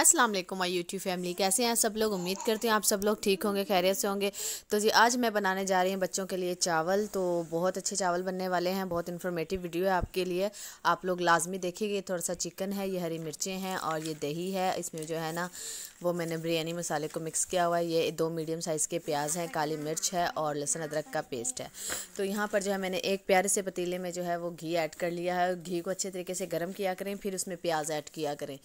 Aslam my YouTube family कैसे हैं सब लोग उम्मीद करती हूँ आप सब लोग ठीक होंगे खैरियत से होंगे तो जी आज मैं बनाने जा रही हूँ बच्चों के लिए चावल तो बहुत अच्छे चावल बनने वाले हैं बहुत इन्फॉर्मेटिव वीडियो है आपके लिए आप लोग लाजमी देखेंगे थोड़ा सा चिकन है ये हरी मिर्चें हैं और ये दही है इसमें जो है ना वो मैंने बिरयानी मसाले को मिक्स किया हुआ है ये दो मीडियम साइज़ के प्याज हैं काली मिर्च है और लहसुन अदरक का पेस्ट है तो यहाँ पर जो है मैंने एक प्यारे से पतीले में जो है वो घी ऐड कर लिया है घी को अच्छे तरीके से गर्म किया करें फिर उसमें प्याज ऐड किया करें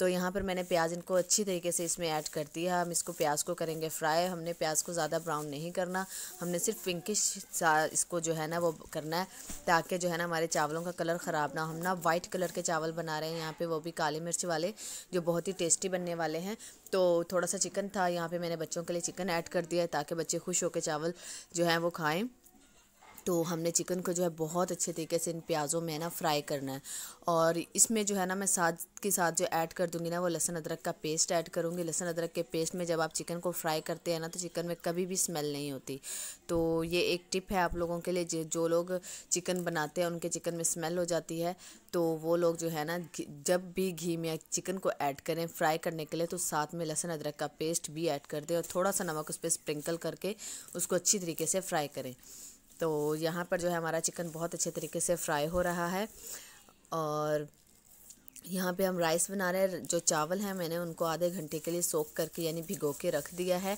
तो यहाँ पर मैंने प्याज इनको अच्छी तरीके से इसमें ऐड कर दिया हम इसको प्याज को करेंगे फ्राई हमने प्याज को ज़्यादा ब्राउन नहीं करना हमने सिर्फ पिंकिश सा इसको जो है ना वो करना है ताकि जो है ना हमारे चावलों का कलर ख़राब ना हम ना वाइट कलर के चावल बना रहे हैं यहाँ पर वो भी काली मिर्च वाले जो बहुत ही टेस्टी बनने वाले हैं तो थोड़ा सा चिकन था यहाँ पर मैंने बच्चों के लिए चिकन ऐड कर दिया ताकि बच्चे खुश होकर चावल जो है वो खाएँ तो हमने चिकन को जो है बहुत अच्छे तरीके से इन प्याज़ों में ना फ्राई करना है और इसमें जो है ना मैं साथ के साथ जो ऐड कर दूंगी ना वो लहसुन अदरक का पेस्ट ऐड करूँगी लहसुन अदरक के पेस्ट में जब आप चिकन को फ्राई करते हैं ना तो चिकन में कभी भी स्मेल नहीं होती तो ये एक टिप है आप लोगों के लिए जो लोग चिकन बनाते हैं उनके चिकन में स्मेल हो जाती है तो वो लोग जो है ना जब भी घी में चिकन को ऐड करें फ्राई करने के लिए तो साथ में लहसुन अदरक का पेस्ट भी ऐड कर दें और थोड़ा सा नमक उस पर स्प्रिंकल करके उसको अच्छी तरीके से फ्राई करें तो यहाँ पर जो है हमारा चिकन बहुत अच्छे तरीके से फ्राई हो रहा है और यहाँ पे हम राइस बना रहे हैं जो चावल हैं मैंने उनको आधे घंटे के लिए सोख करके यानी भिगो के रख दिया है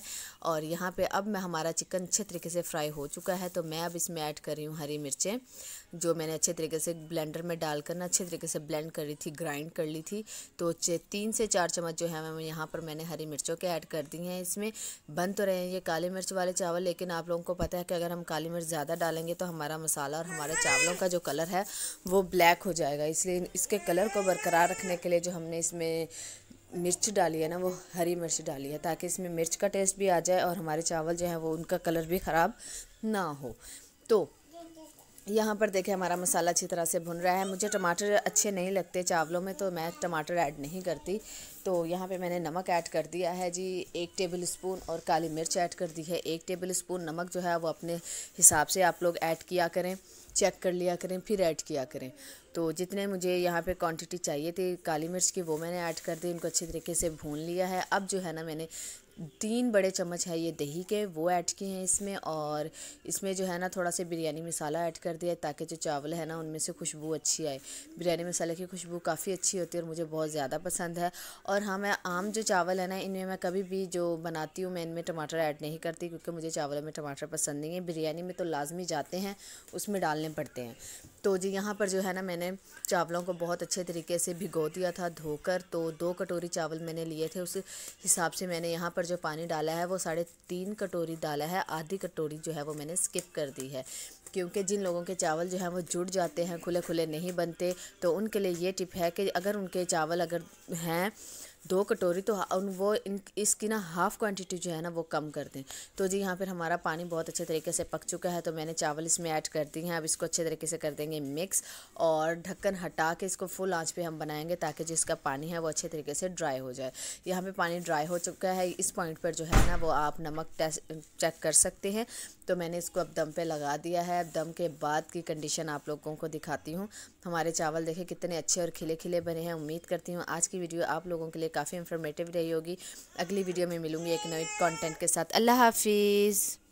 और यहाँ पे अब मैं हमारा चिकन अच्छे तरीके से फ्राई हो चुका है तो मैं अब इसमें ऐड कर रही हूँ हरी मिर्चें जो मैंने अच्छे तरीके से ब्लेंडर में डाल कर ना अच्छे तरीके से ब्लेंड कर रही थी ग्राइंड कर ली थी तो तीन से चार चम्मच जो है मैं यहाँ पर मैंने हरी मिर्चों के ऐड कर दी हैं इसमें बन तो रहे हैं ये काली मिर्च वाले चावल लेकिन आप लोगों को पता है कि अगर हम काली मिर्च ज़्यादा डालेंगे तो हमारा मसाला और हमारे चावलों का जो कलर है वो ब्लैक हो जाएगा इसलिए इसके कलर को बरकरार बरकरार रखने के लिए जो हमने इसमें मिर्च डाली है ना वो हरी मिर्च डाली है ताकि इसमें मिर्च का टेस्ट भी आ जाए और हमारे चावल जो है वो उनका कलर भी ख़राब ना हो तो यहाँ पर देखें हमारा मसाला अच्छी तरह से भुन रहा है मुझे टमाटर अच्छे नहीं लगते चावलों में तो मैं टमाटर ऐड नहीं करती तो यहाँ पे मैंने नमक ऐड कर दिया है जी एक टेबल स्पून और काली मिर्च ऐड कर दी है एक टेबल स्पून नमक जो है वो अपने हिसाब से आप लोग ऐड किया करें चेक कर लिया करें फिर ऐड किया करें तो जितने मुझे यहाँ पे क्वांटिटी चाहिए थी काली मिर्च की वो मैंने ऐड कर दी उनको अच्छे तरीके से भून लिया है अब जो है ना मैंने तीन बड़े चम्मच है ये दही के वो ऐड किए हैं इसमें और इसमें जो है ना थोड़ा सा बिरयानी मसाला ऐड कर दिया ताकि जो चावल है ना उनमें से खुशबू अच्छी आए बिरयानी मसाले की खुशबू काफ़ी अच्छी होती है और मुझे बहुत ज़्यादा पसंद है और हाँ मैं आम जो चावल है ना इनमें मैं कभी भी जो बनाती हूँ मैं इनमें टमाटर ऐड नहीं करती क्योंकि मुझे चावलों में टमाटर पसंद नहीं है बिरयानी में तो लाजमी जाते हैं उसमें डालने पड़ते हैं तो जी यहाँ पर जो है ना मैंने चावलों को बहुत अच्छे तरीके से भिगो दिया था धोकर तो दो कटोरी चावल मैंने लिए थे उस हिसाब से मैंने यहाँ पर पर जो पानी डाला है वो साढ़े तीन कटोरी डाला है आधी कटोरी जो है वो मैंने स्किप कर दी है क्योंकि जिन लोगों के चावल जो हैं वो जुड़ जाते हैं खुले खुले नहीं बनते तो उनके लिए ये टिप है कि अगर उनके चावल अगर हैं दो कटोरी तो उन वो इन इसकी ना हाफ़ क्वांटिटी जो है ना वो कम कर दें तो जी यहाँ पर हमारा पानी बहुत अच्छे तरीके से पक चुका है तो मैंने चावल इसमें ऐड कर दी हैं अब इसको अच्छे तरीके से कर देंगे मिक्स और ढक्कन हटा के इसको फुल आँच पर हम बनाएंगे ताकि जिसका पानी है वो अच्छे तरीके से ड्राई हो जाए यहाँ पर पानी ड्राई हो चुका है इस पॉइंट पर जो है ना वो आप नमक टेस्ट चेक कर सकते हैं तो मैंने इसको अब दम पे लगा दिया है अब दम के बाद की कंडीशन आप लोगों को दिखाती हूँ हमारे चावल देखें कितने अच्छे और खिले खिले बने हैं उम्मीद करती हूँ आज की वीडियो आप लोगों के लिए काफ़ी इन्फॉर्मेटिव रही होगी अगली वीडियो में मिलूंगी एक नए कॉन्टेंट के साथ अल्लाह हाफिज़